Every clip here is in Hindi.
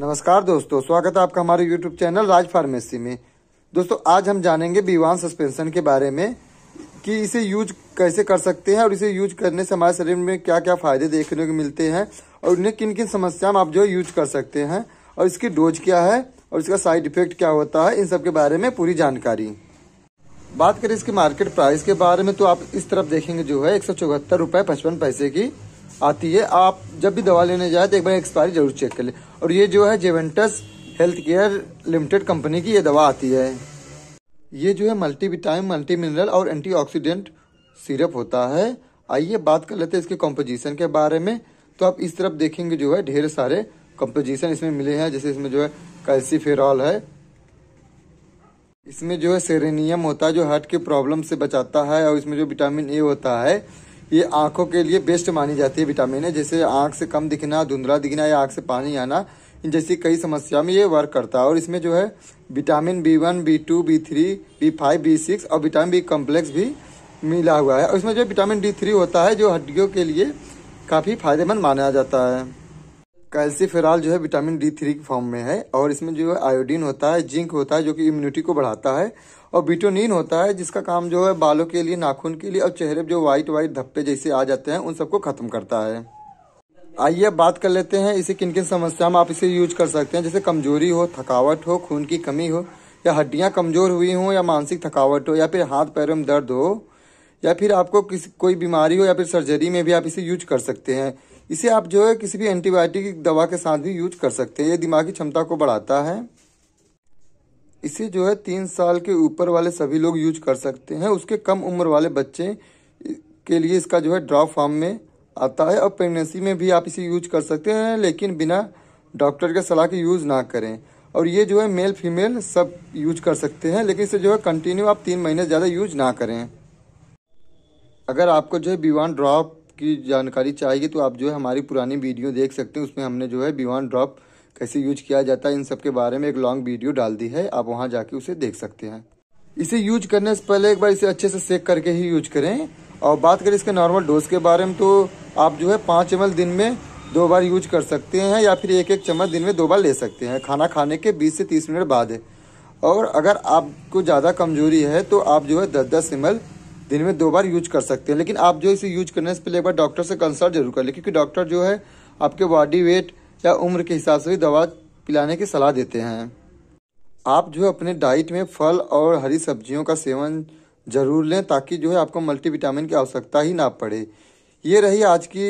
नमस्कार दोस्तों स्वागत है आपका हमारे यूट्यूब चैनल राज फार्मेसी में दोस्तों आज हम जानेंगे बीवान सस्पेंशन के बारे में कि इसे यूज कैसे कर सकते हैं और इसे यूज करने से हमारे शरीर में क्या क्या फायदे देखने को मिलते हैं और उन्हें किन किन समस्या में आप जो यूज कर सकते हैं और इसकी डोज क्या है और इसका साइड इफेक्ट क्या होता है इन सब के बारे में पूरी जानकारी बात करें इसके मार्केट प्राइस के बारे में तो आप इस तरफ देखेंगे जो है एक सौ पचपन पैसे की आती है आप जब भी दवा लेने जाए तो एक बार एक्सपायरी जरूर चेक कर ले और ये जो है Jeventus health care limited company की ये दवा आती है ये जो है मल्टी विटामिन मल्टी मिनरल और एंटीऑक्सीडेंट सिरप होता है आइए बात कर लेते हैं इसके कॉम्पोजिशन के बारे में तो आप इस तरफ देखेंगे जो है ढेर सारे कॉम्पोजिशन इसमें मिले हैं जैसे इसमें जो है कैल्सीफेरॉल है इसमें जो है सेरेनियम होता है जो हार्ट के प्रॉब्लम से बचाता है और इसमें जो विटामिन ए होता है ये आंखों के लिए बेस्ट मानी जाती है विटामिन है जैसे आंख से कम दिखना धुंधला दिखना या आंख से पानी आना इन जैसी कई समस्या में ये वर्क करता है और इसमें जो है vitamin B one B two B three B five B six और विटामिन बी कॉम्प्लेक्स भी मिला हुआ है और इसमें जो विटामिन डी थ्री होता है जो हड्डियों के लिए काफ़ी फायदेमंद माना जाता है कैल्सीफेराल जो है विटामिन डी थ्री के फॉर्म में है और इसमें जो है आयोडीन होता है जिंक होता है जो कि इम्यूनिटी को बढ़ाता है और बिटोनिन होता है जिसका काम जो है बालों के लिए नाखून के लिए और चेहरे पर जो वाइट वाइट धब्बे जैसे आ जाते हैं उन सबको खत्म करता है आइए बात कर लेते हैं इसे किन किन समस्या में आप इसे यूज कर सकते हैं जैसे कमजोरी हो थकावट हो खून की कमी हो या हड्डियाँ कमजोर हुई हो या मानसिक थकावट हो या फिर हाथ पैरों में दर्द हो या फिर आपको किसी कोई बीमारी हो या फिर सर्जरी में भी आप इसे यूज कर सकते हैं इसे आप जो है किसी भी एंटीबायोटिक दवा के साथ भी यूज कर सकते हैं ये दिमागी क्षमता को बढ़ाता है इसे जो है तीन साल के ऊपर वाले सभी लोग यूज कर सकते हैं उसके कम उम्र वाले बच्चे के लिए इसका जो है ड्रॉप फॉर्म में आता है और प्रेगनेंसी में भी आप इसे यूज कर सकते हैं लेकिन बिना डॉक्टर के सलाह के यूज ना करें और ये जो है मेल फीमेल सब यूज कर सकते हैं लेकिन इसे जो है कंटिन्यू आप तीन महीने ज़्यादा यूज ना करें अगर आपको जो है बीवान ड्रॉप की जानकारी चाहिए तो आप जो है हमारी पुरानी वीडियो देख सकते हैं उसमें हमने जो है बीवान ड्रॉप कैसे यूज किया जाता है इन सब के बारे में एक लॉन्ग वीडियो डाल दी है आप वहाँ जाके उसे देख सकते हैं इसे यूज करने से पहले एक बार इसे अच्छे से सेक करके ही यूज करें और बात करें इसके नॉर्मल डोज के बारे में तो आप जो है पाँच एम दिन में दो बार यूज कर सकते हैं या फिर एक एक चम्मच दिन में दो बार ले सकते हैं खाना खाने के 20 से 30 मिनट बाद है और अगर आपको ज़्यादा कमजोरी है तो आप जो है दस दस एम दिन में दो बार यूज कर सकते हैं लेकिन आप जो इसे यूज करने से पहले एक बार डॉक्टर से कंसल्ट जरूर कर लें क्योंकि डॉक्टर जो है आपके बॉडी वेट या उम्र के हिसाब से भी दवा पिलाने की सलाह देते हैं आप जो है अपने डाइट में फल और हरी सब्जियों का सेवन जरूर लें ताकि जो है आपको मल्टीविटामिन की आवश्यकता ही ना पड़े ये रही आज की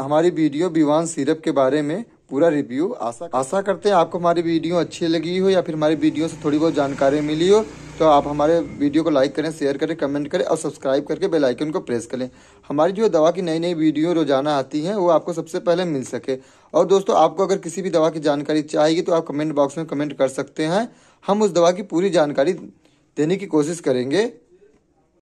हमारी वीडियो विवान सिरप के बारे में पूरा रिव्यू आशा आशा करते हैं आपको हमारी वीडियो अच्छी लगी हो या फिर हमारी वीडियो से थोड़ी बहुत जानकारी मिली हो तो आप हमारे वीडियो को लाइक करें शेयर करें कमेंट करें और सब्सक्राइब करके बेल आइकन को प्रेस करें हमारी जो दवा की नई नई वीडियो रोजाना आती हैं वो आपको सबसे पहले मिल सके और दोस्तों आपको अगर किसी भी दवा की जानकारी चाहिए तो आप कमेंट बॉक्स में कमेंट कर सकते हैं हम उस दवा की पूरी जानकारी देने की कोशिश करेंगे